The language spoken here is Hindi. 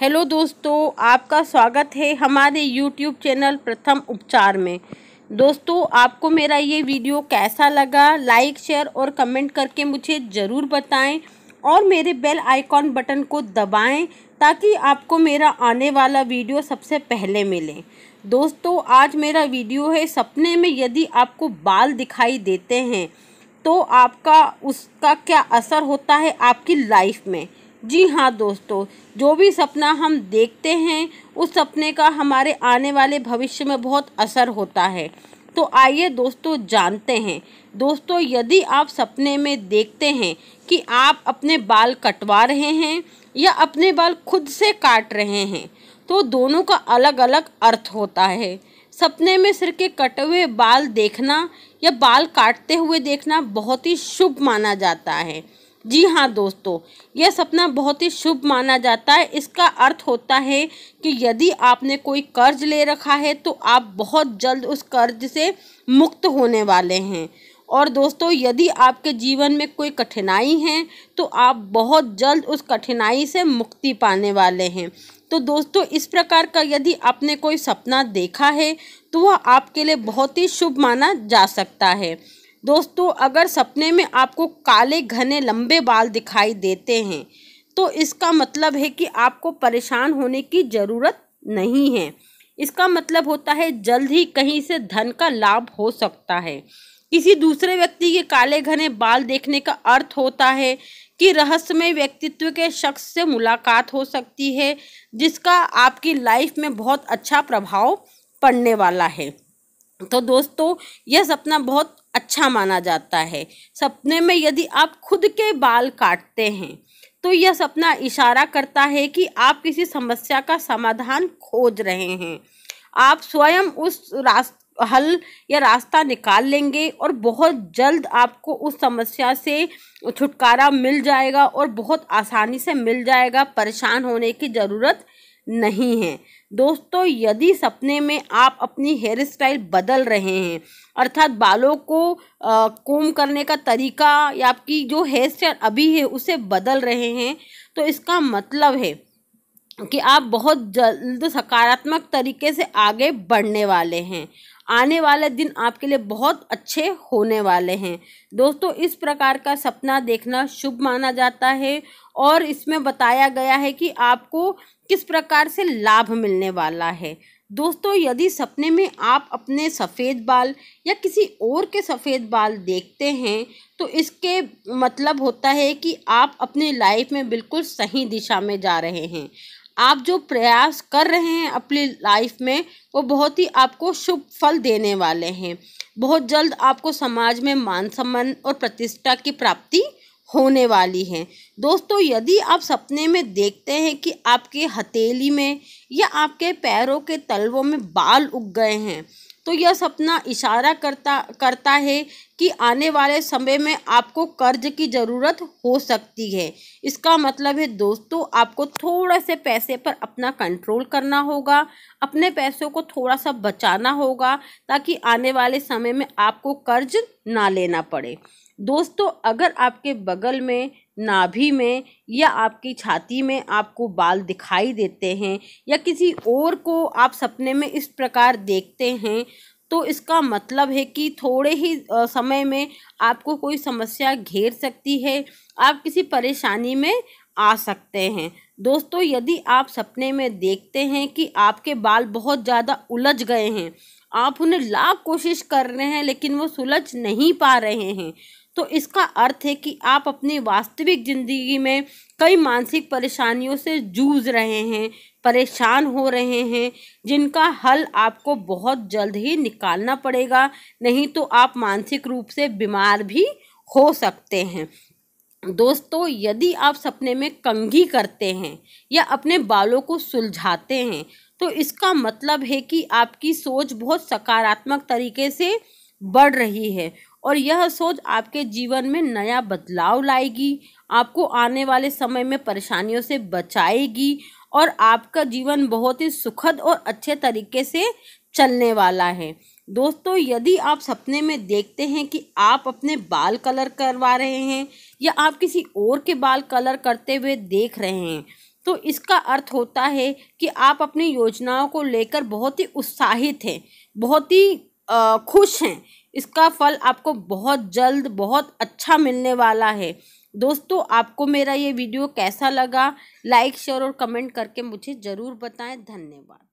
हेलो दोस्तों आपका स्वागत है हमारे यूट्यूब चैनल प्रथम उपचार में दोस्तों आपको मेरा ये वीडियो कैसा लगा लाइक शेयर और कमेंट करके मुझे ज़रूर बताएं और मेरे बेल आइकॉन बटन को दबाएं ताकि आपको मेरा आने वाला वीडियो सबसे पहले मिले दोस्तों आज मेरा वीडियो है सपने में यदि आपको बाल दिखाई देते हैं तो आपका उसका क्या असर होता है आपकी लाइफ में जी हाँ दोस्तों जो भी सपना हम देखते हैं उस सपने का हमारे आने वाले भविष्य में बहुत असर होता है तो आइए दोस्तों जानते हैं दोस्तों यदि आप सपने में देखते हैं कि आप अपने बाल कटवा रहे हैं या अपने बाल खुद से काट रहे हैं तो दोनों का अलग अलग अर्थ होता है सपने में सिर के कटे हुए बाल देखना या बाल काटते हुए देखना बहुत ही शुभ माना जाता है जी हाँ दोस्तों यह सपना बहुत ही शुभ माना जाता है इसका अर्थ होता है कि यदि आपने कोई कर्ज ले रखा है तो आप बहुत जल्द उस कर्ज से मुक्त होने वाले हैं और दोस्तों यदि आपके जीवन में कोई कठिनाई है तो आप बहुत जल्द उस कठिनाई से मुक्ति पाने वाले हैं तो दोस्तों इस प्रकार का यदि आपने कोई सपना देखा है तो वह आपके लिए बहुत ही शुभ माना जा सकता है दोस्तों अगर सपने में आपको काले घने लंबे बाल दिखाई देते हैं तो इसका मतलब है कि आपको परेशान होने की ज़रूरत नहीं है इसका मतलब होता है जल्द ही कहीं से धन का लाभ हो सकता है किसी दूसरे व्यक्ति के काले घने बाल देखने का अर्थ होता है कि रहस्यमय व्यक्तित्व के शख्स से मुलाकात हो सकती है जिसका आपकी लाइफ में बहुत अच्छा प्रभाव पड़ने वाला है तो दोस्तों यह सपना बहुत अच्छा माना जाता है सपने में यदि आप खुद के बाल काटते हैं तो यह सपना इशारा करता है कि आप किसी समस्या का समाधान खोज रहे हैं आप स्वयं उस रास्ते हल या रास्ता निकाल लेंगे और बहुत जल्द आपको उस समस्या से छुटकारा मिल जाएगा और बहुत आसानी से मिल जाएगा परेशान होने की ज़रूरत नहीं है दोस्तों यदि सपने में आप अपनी हेयर स्टाइल बदल रहे हैं अर्थात बालों को कोम करने का तरीका या आपकी जो हेयर स्टाइल अभी है उसे बदल रहे हैं तो इसका मतलब है कि आप बहुत जल्द सकारात्मक तरीके से आगे बढ़ने वाले हैं आने वाले दिन आपके लिए बहुत अच्छे होने वाले हैं दोस्तों इस प्रकार का सपना देखना शुभ माना जाता है और इसमें बताया गया है कि आपको किस प्रकार से लाभ मिलने वाला है दोस्तों यदि सपने में आप अपने सफ़ेद बाल या किसी और के सफ़ेद बाल देखते हैं तो इसके मतलब होता है कि आप अपने लाइफ में बिल्कुल सही दिशा में जा रहे हैं आप जो प्रयास कर रहे हैं अपनी लाइफ में वो बहुत ही आपको शुभ फल देने वाले हैं बहुत जल्द आपको समाज में मान सम्मान और प्रतिष्ठा की प्राप्ति होने वाली है दोस्तों यदि आप सपने में देखते हैं कि आपके हथेली में या आपके पैरों के तलवों में बाल उग गए हैं तो यह सपना इशारा करता करता है कि आने वाले समय में आपको कर्ज की ज़रूरत हो सकती है इसका मतलब है दोस्तों आपको थोड़ा से पैसे पर अपना कंट्रोल करना होगा अपने पैसों को थोड़ा सा बचाना होगा ताकि आने वाले समय में आपको कर्ज ना लेना पड़े दोस्तों अगर आपके बगल में नाभि में या आपकी छाती में आपको बाल दिखाई देते हैं या किसी और को आप सपने में इस प्रकार देखते हैं तो इसका मतलब है कि थोड़े ही समय में आपको कोई समस्या घेर सकती है आप किसी परेशानी में आ सकते हैं दोस्तों यदि आप सपने में देखते हैं कि आपके बाल बहुत ज़्यादा उलझ गए हैं आप उन्हें लाख कोशिश कर रहे हैं लेकिन वो सुलझ नहीं पा रहे हैं तो इसका अर्थ है कि आप अपनी वास्तविक ज़िंदगी में कई मानसिक परेशानियों से जूझ रहे हैं परेशान हो रहे हैं जिनका हल आपको बहुत जल्द ही निकालना पड़ेगा नहीं तो आप मानसिक रूप से बीमार भी हो सकते हैं दोस्तों यदि आप सपने में कंघी करते हैं या अपने बालों को सुलझाते हैं तो इसका मतलब है कि आपकी सोच बहुत सकारात्मक तरीके से बढ़ रही है और यह सोच आपके जीवन में नया बदलाव लाएगी आपको आने वाले समय में परेशानियों से बचाएगी और आपका जीवन बहुत ही सुखद और अच्छे तरीके से चलने वाला है दोस्तों यदि आप सपने में देखते हैं कि आप अपने बाल कलर करवा रहे हैं या आप किसी और के बाल कलर करते हुए देख रहे हैं तो इसका अर्थ होता है कि आप अपनी योजनाओं को लेकर बहुत ही उत्साहित हैं बहुत ही खुश हैं इसका फल आपको बहुत जल्द बहुत अच्छा मिलने वाला है दोस्तों आपको मेरा ये वीडियो कैसा लगा लाइक शेयर और कमेंट करके मुझे ज़रूर बताएं धन्यवाद